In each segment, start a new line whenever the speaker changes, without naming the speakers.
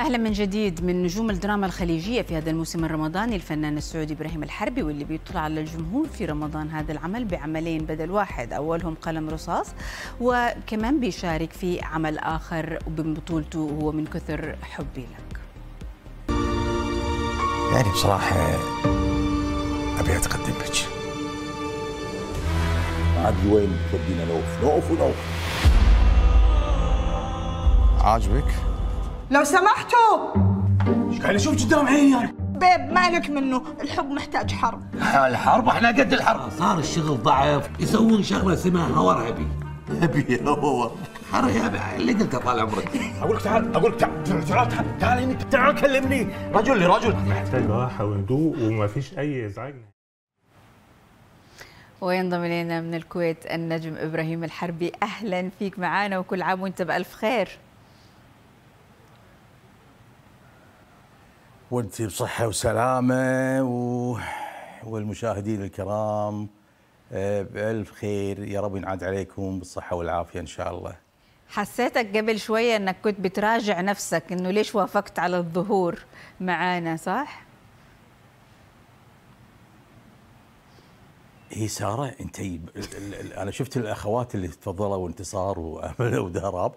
اهلا من جديد من نجوم الدراما الخليجيه في هذا الموسم الرمضاني الفنان السعودي ابراهيم الحربي واللي بيطلع على الجمهور في رمضان هذا العمل بعملين بدل واحد اولهم قلم رصاص وكمان بيشارك في عمل اخر ببطولته هو من كثر حبي لك
يعني بصراحه ابي اتقدم لك عاد وين تودينا لوف لوف ولوف عاجبك
لو سمحتوا
ايش قاعد اشوف قدام عيني
بيب مالك منه الحب محتاج حرب
الحرب احنا قد الحرب آه، صار الشغل ضعف يسوون شغله اسمها هور ابي هبي هو حر يا اللي قلته طال عمرك اقول لك تعال اقول لك تعال تعال تعال تعال تعال كلمني رجل لرجل محتاج راحه وهدوء وما فيش اي ازعاج
وينضم الينا من الكويت النجم ابراهيم الحربي اهلا فيك معانا وكل عام وانت بالف خير
وانت بصحه وسلامه و... والمشاهدين الكرام آه، بألف خير يا رب ينعاد عليكم بالصحة والعافية إن شاء الله
حسيتك قبل شوية أنك كنت بتراجع نفسك أنه ليش وافقت على الظهور معانا صح؟
هي سارة أنت أنا شفت الأخوات اللي تفضلوا وانتصار وأمل ودهراب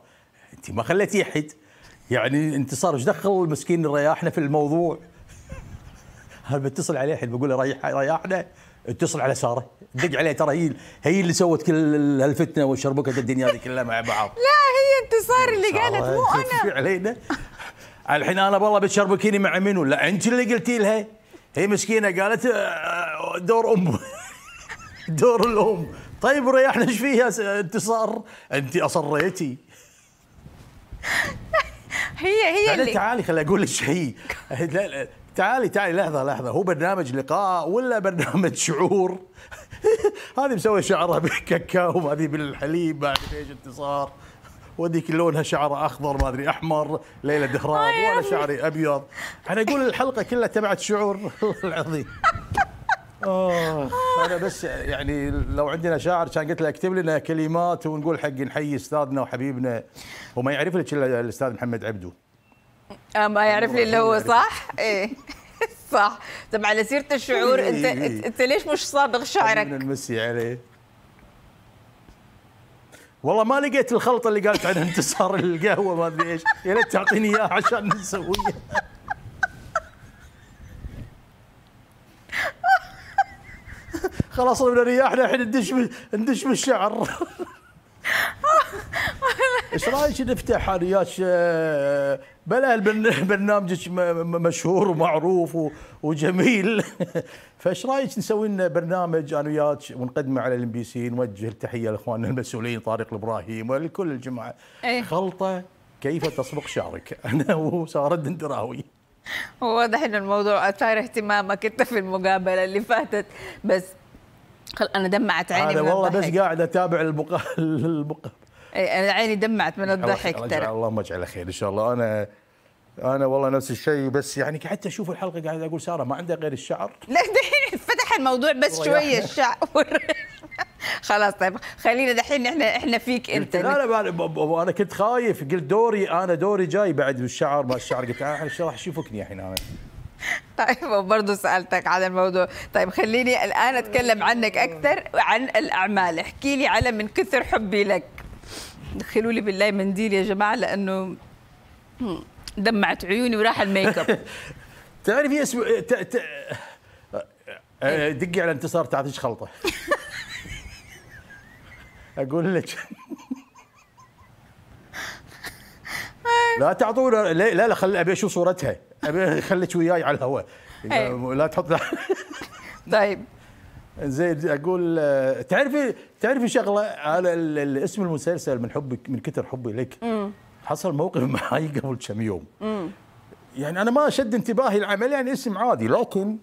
أنت ما خليتي أحد يعني انتصار ايش دخل المسكين رياحنا في الموضوع هل بتصل عليه الحين بقول له ريح اتصل على ساره دق عليه ترى هي هي اللي سوت كل هالفتنه والشربكه الدنيا هذه كلها مع بعض
لا هي انتصار اللي قالت مو انا
علينا الحين انا والله بتشربكيني مع منو لا انت اللي قلتي لها هي مسكينه قالت آه، آه، دور ام دور الام طيب ريحنا ايش فيها انتصار انت اصريتي
هي هي اللي تعالي
خليني اقول لك شيء تعالي تعالي لحظة لحظة هو برنامج لقاء ولا برنامج شعور؟ هذه مسوي شعرها بالكاكاو وهذه بالحليب ما ادري ايش انتصار وديك لونها شعره اخضر ما ادري احمر ليلى دهران وانا آه شعري ابيض انا اقول الحلقة كلها تبعت شعور العظيم أوه. آه. انا بس يعني لو عندنا شاعر كان قلت له اكتب لنا كلمات ونقول حق نحيي استاذنا وحبيبنا وما يعرف لك الا الاستاذ محمد عبدو
آه، ما يعرف لي الا هو صح؟ ايه صح طب على سيره الشعور إيه، إيه. انت انت ليش مش صادق شعرك؟
نمسي عليه والله ما لقيت الخلطه اللي قالت عنها انتصار القهوه ما ادري ايش يا ريت تعطيني اياها عشان نسويها خلاص من رياحنا الحين ندش ندش بالشعر ايش رايك نفتح انا وياك آه، بلا برنامجك مشهور ومعروف وجميل فايش رايك نسوي لنا برنامج انا وياك ونقدمه على الام بي سي نوجه التحيه لاخواننا المسؤولين طارق الابراهيم ولكل الجماعه إيه. خلطه كيف تسبق شعرك انا وساره الدندراوي
واضح ان الموضوع اثار اهتمامك انت في المقابله اللي فاتت بس انا دمعت عيني هذا والله بس
قاعد اتابع البقاء البقاء
إيه، انا عيني دمعت من الضحك ترى
اللهم اجعله خير ان شاء الله انا انا والله نفس الشيء بس يعني قعدت اشوف الحلقه قاعد اقول ساره ما عندها غير الشعر
لا دحين فتح الموضوع بس شويه الشعر خلاص طيب خلينا دحين احنا احنا فيك انت لا
لا انا كنت خايف قلت دوري انا دوري جاي بعد الشعر ما الشعر قلت انا راح يشوفكني الحين انا
طيب برضه سألتك على الموضوع طيب خليني الآن أتكلم عنك أكثر عن الأعمال احكي لي على من كثر حبي لك دخلوا لي بالله منديل يا جماعة لأنه دمعت عيوني وراح الميك اب
تعرفي اسم ت... ت... دقي على انتصار تعطيك خلطه اقول لك لا تعطونا لا لا خل ابي اشوف صورتها ابي خليك وياي على الهواء إيه. لا تحط طيب زين اقول تعرفي تعرفي شغله انا اسم المسلسل من حبك من كثر حبي لك حصل موقف معي قبل كم يوم يعني انا ما شد انتباهي العمل يعني اسم عادي لكن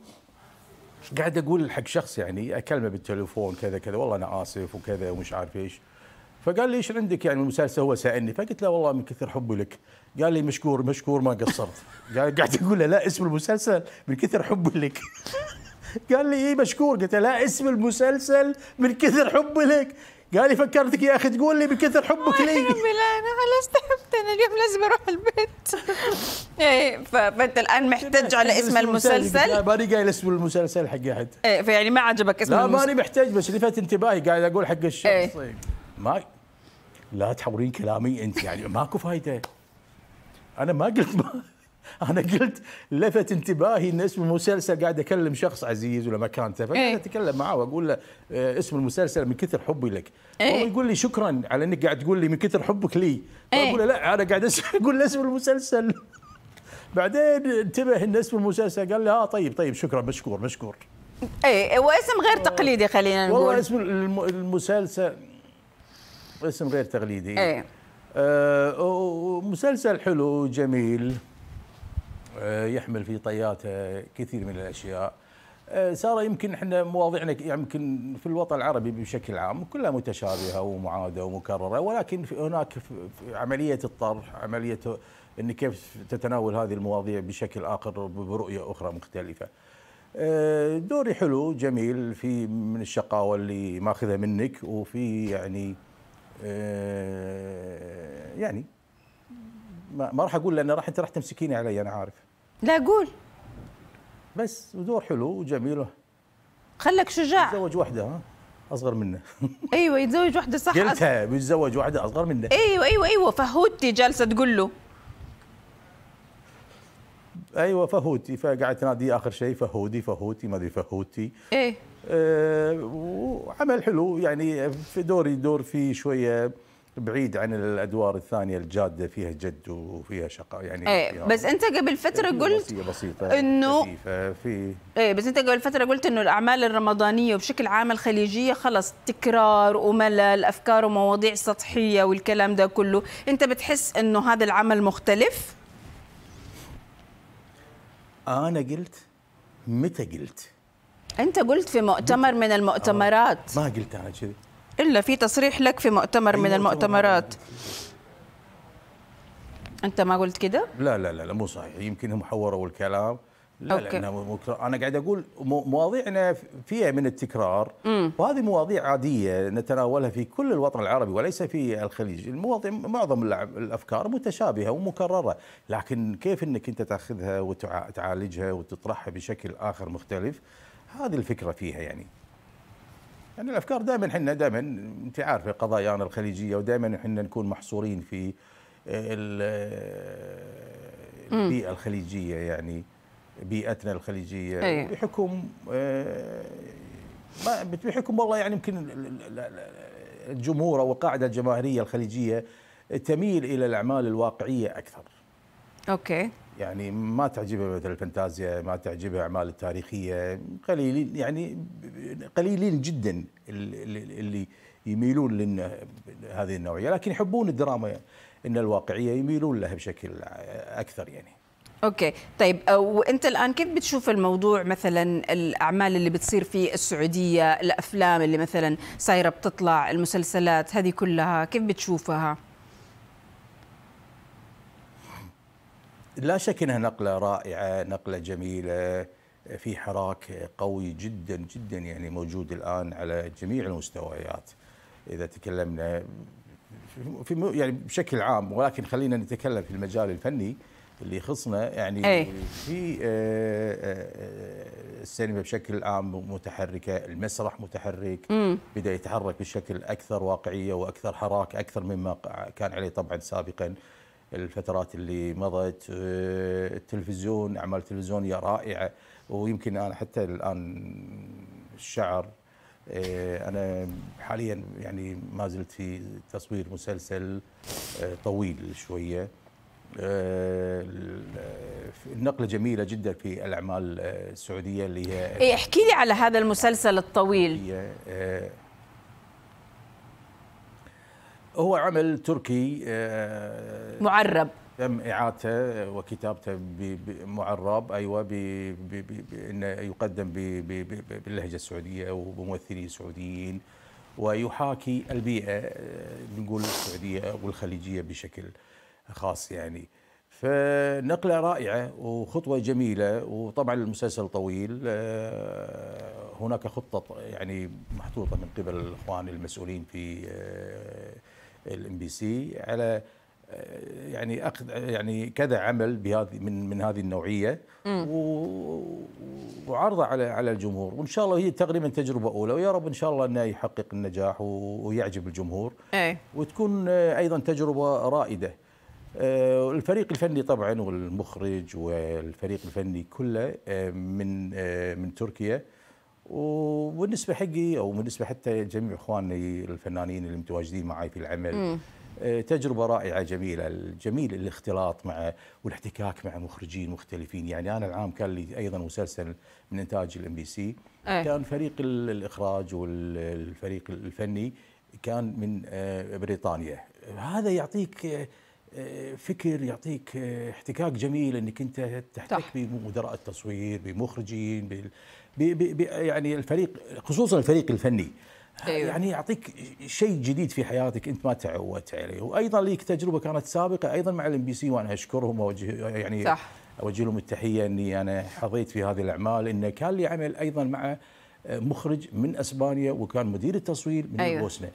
قاعد اقول حق شخص يعني اكلمه بالتليفون كذا كذا والله انا اسف وكذا ومش عارف ايش فقال لي ايش عندك يعني المسلسل هو سالني فقلت له والله من كثر حبي لك قال لي مشكور مشكور ما قصرت قال قاعد اقول له لا اسم المسلسل من كثر حبي لك قال لي ايه مشكور قلت له لا اسم المسلسل من كثر حبي لك قال لي فكرتك يا اخي تقول لي من كثر
حبك لي يا ربي لا انا خلاص تعبت انا اليوم لازم اروح البيت ايه فانت الان محتاج على اسم المسلسل لا ماني
قايل اسم المسلسل حق احد
ايه فيعني ما عجبك اسم لا ماني
محتاج بس لفت انتباهي قاعد اقول حق الشخص إيه. ما لا تحورين كلامي انت يعني ماكو فايده انا ما قلت ما انا قلت لفت انتباهي ان اسم المسلسل قاعد اكلم شخص عزيز ولا مكانته فقاعد إيه. اتكلم معاه واقول له آه، اسم المسلسل من كثر حبي لك إيه. هو يقول لي شكرا على انك قاعد تقول لي من كثر حبك لي إيه. اقول له لا انا قاعد اقول اسم المسلسل بعدين انتبه ان اسم المسلسل قال لي اه طيب طيب شكرا مشكور مشكور
اي واسم غير تقليدي خلينا نقول والله اسم المسلسل اسم
غير تقليدي ايه آه ومسلسل حلو جميل آه، يحمل في طياته آه، كثير من الاشياء آه، ساره يمكن احنا مواضيعنا يعني يمكن في الوطن العربي بشكل عام كلها متشابهه ومعاده ومكرره ولكن هناك عمليه الطرح عمليه ان كيف تتناول هذه المواضيع بشكل اخر برؤيه اخرى مختلفه. دوري حلو جميل في من الشقاوه اللي ماخذها منك وفي يعني آه، يعني ما راح اقول لان راح انت راح تمسكيني علي انا عارف لا قول بس ودور حلو وجميل خلك شجاع يتزوج واحده ها اصغر منه
ايوه يتزوج واحده صح قلتها
بيتزوج واحده اصغر منه
ايوه ايوه ايوه فهودتي جالسه تقول له
ايوه فهوتي فقعدت اناديه اخر شيء فهودي فهوتي ما ادري فهوتي ايه آه وعمل حلو يعني في دوري دور فيه شويه بعيد عن الادوار الثانيه الجاده فيها جد وفيها شقاء يعني ايه بس انت قبل
فتره قلت
بسيطه انه في
ايه بس انت قبل فتره قلت انه الاعمال الرمضانيه وبشكل عام الخليجيه خلص تكرار وملل افكار ومواضيع سطحيه والكلام ده كله انت بتحس انه هذا العمل مختلف
انا قلت متى قلت
انت قلت في مؤتمر من المؤتمرات
آه، ما قلت انا كذي
الا في تصريح لك في مؤتمر أيوة، من المؤتمرات انت ما قلت كده
لا لا لا مو صحيح يمكن هم حوروا الكلام لا أوكي. لا ممكن انا قاعد اقول مواضيعنا فيها من التكرار مم. وهذه مواضيع عاديه نتناولها في كل الوطن العربي وليس في الخليج، المواضيع معظم الافكار متشابهه ومكرره، لكن كيف انك انت تاخذها وتعالجها وتطرحها بشكل اخر مختلف؟ هذه الفكره فيها يعني. يعني الافكار دائما احنا دائما انت عارفه قضايانا الخليجيه ودائما احنا نكون محصورين في البيئه الخليجيه يعني. بيئتنا الخليجيه أيه. بحكم آه، ما بحكم والله يعني يمكن الجمهور او القاعده الجماهيريه الخليجيه تميل الى الاعمال الواقعيه اكثر. اوكي. يعني ما تعجبها مثل الفانتازيا، ما تعجبها الاعمال التاريخيه، قليلين يعني قليلين جدا اللي يميلون لهذه النوعيه، لكن يحبون الدراما ان الواقعيه يميلون لها بشكل اكثر يعني.
اوكي طيب وانت الان كيف بتشوف الموضوع مثلا الاعمال اللي بتصير في السعوديه الافلام اللي مثلا صايره بتطلع المسلسلات هذه كلها كيف بتشوفها
لا شك انها نقله رائعه نقله جميله في حراك قوي جدا جدا يعني موجود الان على جميع المستويات اذا تكلمنا في يعني بشكل عام ولكن خلينا نتكلم في المجال الفني اللي يخصنا يعني أي. في آه، آه، آه، السينما بشكل عام متحركه، المسرح متحرك، مم. بدا يتحرك بشكل اكثر واقعيه واكثر حراك اكثر مما كان عليه طبعا سابقا الفترات اللي مضت، التلفزيون اعمال تلفزيونيه رائعه ويمكن انا حتى الان الشعر انا حاليا يعني ما زلت في تصوير مسلسل طويل شويه آه، آه، نقلة جميلة جدا في الأعمال السعودية اللي هي إيه
احكي لي على هذا المسلسل الطويل
آه، هو عمل تركي معرب تم اعادته وكتابته بمعرب ايوه بانه يقدم باللهجه السعوديه وبممثلين سعوديين ويحاكي البيئه نقول السعوديه والخليجيه بشكل خاص يعني فنقلة رائعة وخطوة جميلة وطبعا المسلسل طويل آه، هناك خطة يعني محطوطة من قبل الإخوان المسؤولين في آه، الام بي سي على آه، يعني اخذ يعني كذا عمل بهذه من من هذه النوعيه وعرضه على على الجمهور وان شاء الله هي تقريبا تجربه اولى ويا رب ان شاء الله انه يحقق النجاح ويعجب الجمهور أي. وتكون ايضا تجربه رائده آه، الفريق الفني طبعا والمخرج والفريق الفني كله آه، من آه، من تركيا وبالنسبه حقي او بالنسبه حتى جميع اخواني الفنانين اللي متواجدين معي في العمل م. تجربه رائعه جميله الجميل الاختلاط مع والاحتكاك مع مخرجين مختلفين يعني انا العام كان لي ايضا مسلسل من انتاج الام بي سي إيه. كان فريق الاخراج والفريق الفني كان من بريطانيا هذا يعطيك فكر يعطيك آه، احتكاك جميل انك انت تحتك بمدراء التصوير بمخرجين ب ب يعني الفريق خصوصا الفريق الفني آه، أيوة. يعني يعطيك شيء جديد في حياتك انت ما تعودت عليه وايضا ليك تجربه كانت سابقه ايضا مع الام بي سي وانا اشكرهم واوجه يعني صح. اوجه لهم التحيه اني انا حظيت في هذه الاعمال انه كان لي عمل ايضا مع آه، مخرج من اسبانيا وكان مدير التصوير من أيوة. البوسنه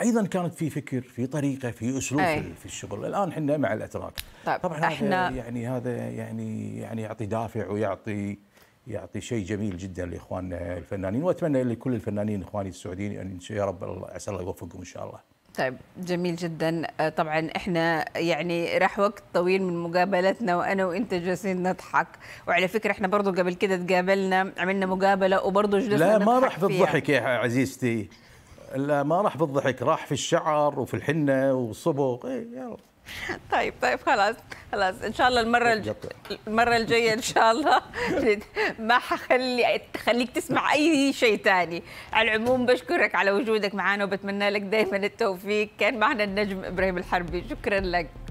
ايضا كانت في فكر في طريقه في اسلوب أي. في الشغل الان احنا مع الاتراك
طيب طبعا احنا هذا
يعني هذا يعني يعني يعطي دافع ويعطي يعطي شيء جميل جدا لاخواننا الفنانين واتمنى لكل الفنانين اخواني السعوديين يعني ان يعني يا رب الله عسى الله يوفقهم ان شاء الله
طيب جميل جدا آه، طبعا احنا يعني راح وقت طويل من مقابلتنا وانا وانت جالسين نضحك وعلى فكره احنا برضو قبل كده تقابلنا عملنا مقابله وبرضو جلسنا لا ما راح بالضحك
يا عزيزتي لا ما راح بالضحك راح في الشعر وفي الحنه والصبغ إيه يلا
طيب طيب خلاص خلاص ان شاء الله المره الج... المره الجايه ان شاء الله ما حخلي خليك تسمع اي شيء ثاني على العموم بشكرك على وجودك معنا وبتمنى لك دائما التوفيق كان معنا النجم ابراهيم الحربي شكرا لك